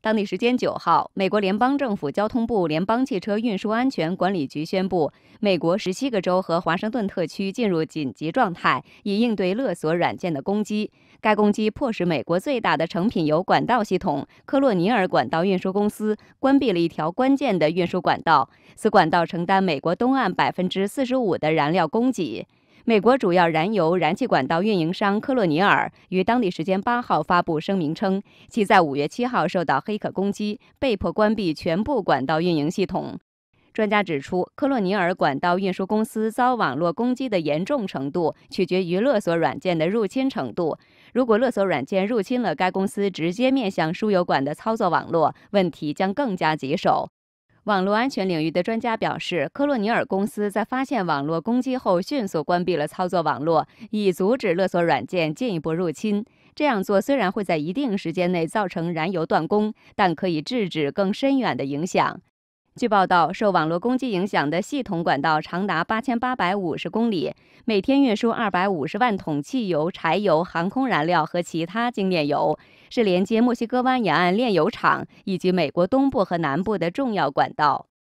当地时间九号，美国联邦政府交通部联邦汽车运输安全管理局宣布，美国十七个州和华盛顿特区进入紧急状态，以应对勒索软件的攻击。该攻击迫使美国最大的成品油管道系统——科洛尼尔管道运输公司关闭了一条关键的运输管道。此管道承担美国东岸百分之四十五的燃料供给。美国主要燃油燃气管道运营商科洛尼尔于当地时间八号发布声明称，其在五月七号受到黑客攻击，被迫关闭全部管道运营系统。专家指出，科洛尼尔管道运输公司遭网络攻击的严重程度取决于勒索软件的入侵程度。如果勒索软件入侵了该公司直接面向输油管的操作网络，问题将更加棘手。网络安全领域的专家表示，科洛尼尔公司在发现网络攻击后，迅速关闭了操作网络，以阻止勒索软件进一步入侵。这样做虽然会在一定时间内造成燃油断供，但可以制止更深远的影响。据报道，受网络攻击影响的系统管道长达八千八百五十公里，每天运输二百五十万桶汽油、柴油、航空燃料和其他精炼油，是连接墨西哥湾沿岸炼油厂以及美国东部和南部的重要管道。